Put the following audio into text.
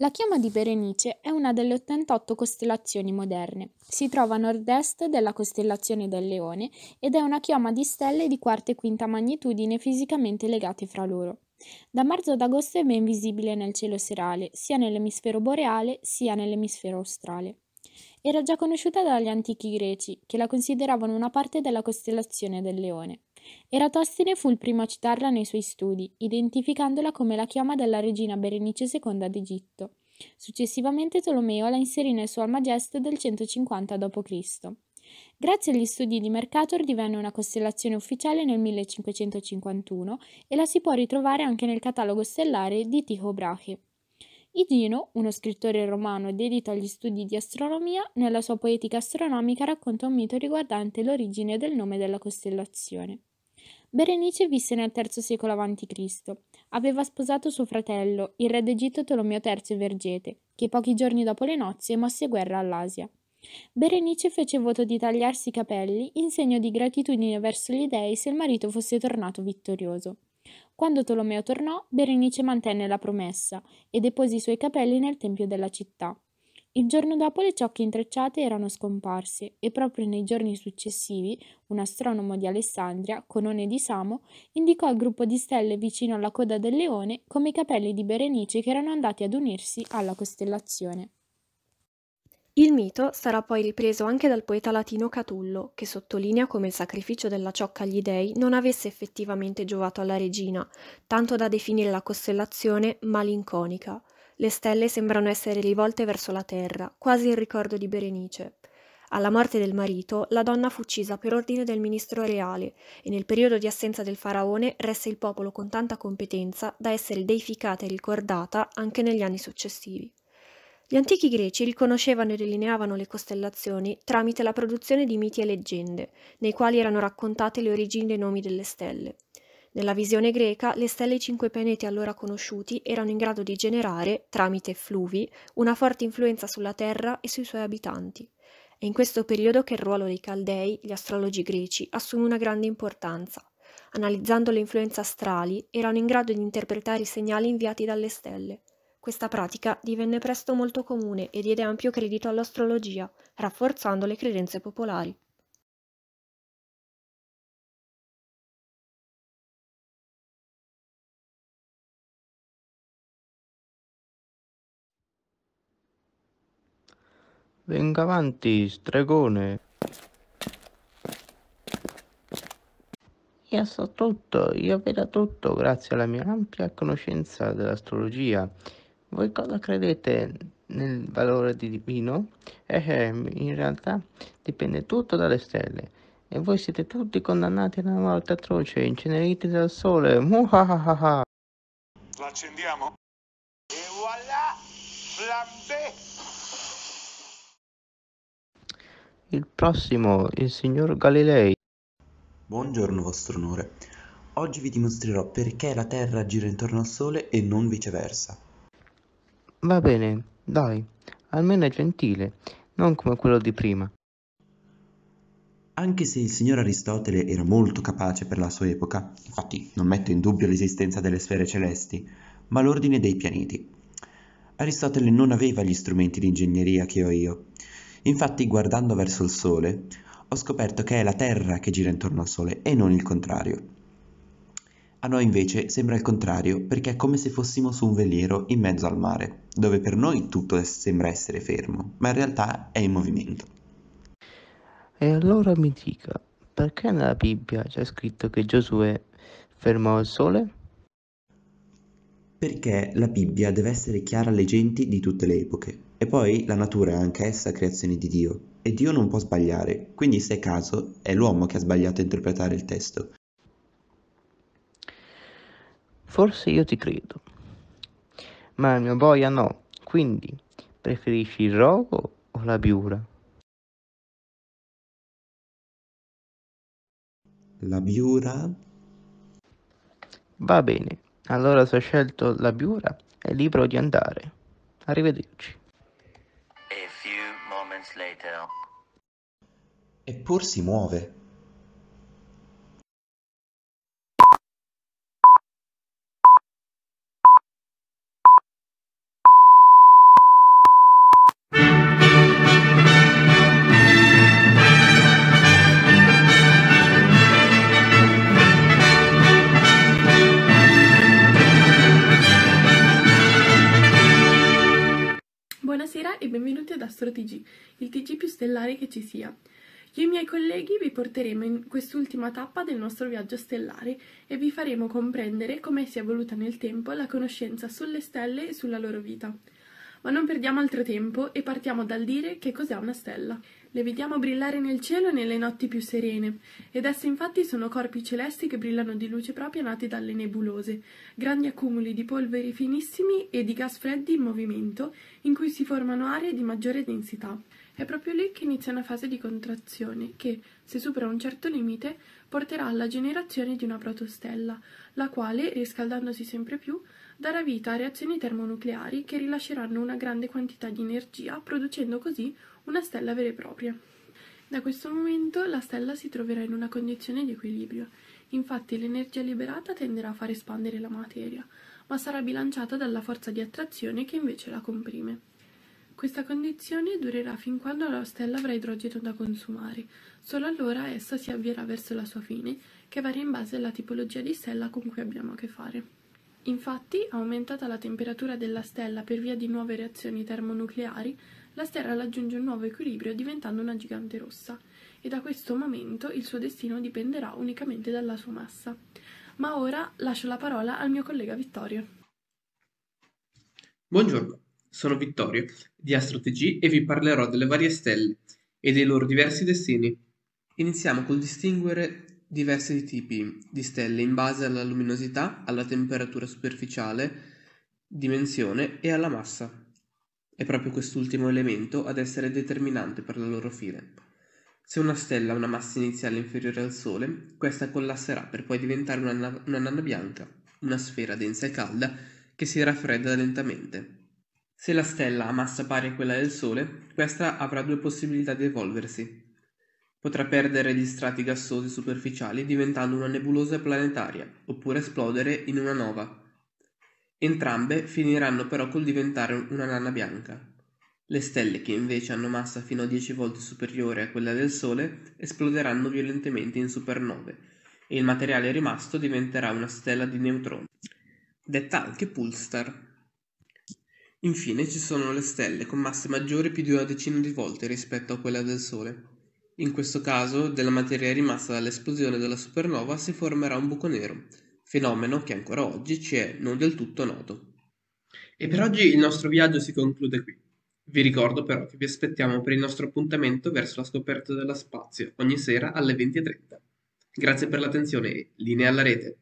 La chiama di Berenice è una delle 88 costellazioni moderne. Si trova a nord-est della costellazione del Leone ed è una chioma di stelle di quarta e quinta magnitudine fisicamente legate fra loro. Da marzo ad agosto è ben visibile nel cielo serale, sia nell'emisfero boreale sia nell'emisfero australe. Era già conosciuta dagli antichi greci, che la consideravano una parte della costellazione del Leone. Eratostene fu il primo a citarla nei suoi studi, identificandola come la chioma della regina Berenice II d'Egitto. Successivamente Tolomeo la inserì nel suo Almagest del 150 d.C. Grazie agli studi di Mercator divenne una costellazione ufficiale nel 1551 e la si può ritrovare anche nel catalogo stellare di Tycho Brahe. Idino, uno scrittore romano dedito agli studi di astronomia, nella sua poetica astronomica racconta un mito riguardante l'origine del nome della costellazione. Berenice visse nel III secolo a.C. Aveva sposato suo fratello, il re d'Egitto Tolomeo III Vergete, che pochi giorni dopo le nozze mosse guerra all'Asia. Berenice fece voto di tagliarsi i capelli in segno di gratitudine verso gli dei se il marito fosse tornato vittorioso. Quando Tolomeo tornò, Berenice mantenne la promessa e depose i suoi capelli nel tempio della città. Il giorno dopo le ciocche intrecciate erano scomparse e proprio nei giorni successivi un astronomo di Alessandria, Conone di Samo, indicò il gruppo di stelle vicino alla coda del leone come i capelli di Berenice che erano andati ad unirsi alla costellazione. Il mito sarà poi ripreso anche dal poeta latino Catullo, che sottolinea come il sacrificio della ciocca agli dei non avesse effettivamente giovato alla regina, tanto da definire la costellazione malinconica, le stelle sembrano essere rivolte verso la terra, quasi in ricordo di Berenice. Alla morte del marito, la donna fu uccisa per ordine del ministro reale e nel periodo di assenza del faraone resse il popolo con tanta competenza da essere deificata e ricordata anche negli anni successivi. Gli antichi greci riconoscevano e delineavano le costellazioni tramite la produzione di miti e leggende, nei quali erano raccontate le origini dei nomi delle stelle. Nella visione greca, le stelle e i cinque pianeti allora conosciuti erano in grado di generare, tramite fluvi, una forte influenza sulla Terra e sui suoi abitanti. È in questo periodo che il ruolo dei Caldei, gli astrologi greci, assume una grande importanza. Analizzando le influenze astrali, erano in grado di interpretare i segnali inviati dalle stelle. Questa pratica divenne presto molto comune e diede ampio credito all'astrologia, rafforzando le credenze popolari. Venga avanti, stregone. Io so tutto, io vedo tutto grazie alla mia ampia conoscenza dell'astrologia. Voi cosa credete nel valore di divino? Eh, eh in realtà dipende tutto dalle stelle. E voi siete tutti condannati una morte atroce, inceneriti dal sole. Muhahaha. L'accendiamo? E voilà! Flambé! Il prossimo, il signor Galilei. Buongiorno, vostro onore. Oggi vi dimostrerò perché la Terra gira intorno al Sole e non viceversa. Va bene, dai, almeno è gentile, non come quello di prima. Anche se il signor Aristotele era molto capace per la sua epoca, infatti non metto in dubbio l'esistenza delle sfere celesti, ma l'ordine dei pianeti. Aristotele non aveva gli strumenti di ingegneria che ho io, Infatti, guardando verso il Sole, ho scoperto che è la Terra che gira intorno al Sole e non il contrario. A noi invece sembra il contrario perché è come se fossimo su un veliero in mezzo al mare, dove per noi tutto sembra essere fermo, ma in realtà è in movimento. E allora mi dica, perché nella Bibbia c'è scritto che Giosuè fermò il sole? Perché la Bibbia deve essere chiara alle genti di tutte le epoche, e poi la natura è anche essa creazione di Dio, e Dio non può sbagliare, quindi se è caso è l'uomo che ha sbagliato a interpretare il testo. Forse io ti credo, ma il mio boia no, quindi preferisci il rogo o la biura? La biura? Va bene, allora se hai scelto la biura è libero di andare. Arrivederci. Eppur si muove. Buonasera e benvenuti ad Astro TG, il TG più stellare che ci sia. Io e i miei colleghi vi porteremo in quest'ultima tappa del nostro viaggio stellare e vi faremo comprendere come si è evoluta nel tempo la conoscenza sulle stelle e sulla loro vita. Ma non perdiamo altro tempo e partiamo dal dire che cos'è una stella. Le vediamo brillare nel cielo nelle notti più serene, ed esse infatti sono corpi celesti che brillano di luce propria nati dalle nebulose, grandi accumuli di polveri finissimi e di gas freddi in movimento, in cui si formano aree di maggiore densità. È proprio lì che inizia una fase di contrazione che, se supera un certo limite, porterà alla generazione di una protostella, la quale, riscaldandosi sempre più, darà vita a reazioni termonucleari che rilasceranno una grande quantità di energia, producendo così una stella vera e propria. Da questo momento la stella si troverà in una condizione di equilibrio, infatti l'energia liberata tenderà a far espandere la materia, ma sarà bilanciata dalla forza di attrazione che invece la comprime. Questa condizione durerà fin quando la stella avrà idrogeno da consumare, solo allora essa si avvierà verso la sua fine, che varia in base alla tipologia di stella con cui abbiamo a che fare. Infatti, aumentata la temperatura della stella per via di nuove reazioni termonucleari, la stella raggiunge un nuovo equilibrio diventando una gigante rossa, e da questo momento il suo destino dipenderà unicamente dalla sua massa. Ma ora lascio la parola al mio collega Vittorio. Buongiorno, sono Vittorio di AstroTG e vi parlerò delle varie stelle e dei loro diversi destini. Iniziamo col distinguere Diversi tipi di stelle in base alla luminosità, alla temperatura superficiale, dimensione e alla massa. È proprio quest'ultimo elemento ad essere determinante per la loro fine. Se una stella ha una massa iniziale inferiore al Sole, questa collasserà per poi diventare una, na- una nana bianca, una sfera densa e calda che si raffredda lentamente. Se la stella ha massa pari a quella del Sole, questa avrà due possibilità di evolversi. Potrà perdere gli strati gassosi superficiali diventando una nebulosa planetaria, oppure esplodere in una nova. Entrambe finiranno però col diventare una nana bianca. Le stelle che invece hanno massa fino a 10 volte superiore a quella del Sole esploderanno violentemente in supernove e il materiale rimasto diventerà una stella di neutroni, detta anche pulsar. Infine ci sono le stelle con masse maggiori più di una decina di volte rispetto a quella del Sole. In questo caso della materia rimasta dall'esplosione della supernova si formerà un buco nero, fenomeno che ancora oggi ci è non del tutto noto. E per oggi il nostro viaggio si conclude qui. Vi ricordo però che vi aspettiamo per il nostro appuntamento verso la scoperta dello spazio ogni sera alle 20.30. Grazie per l'attenzione e linea alla rete.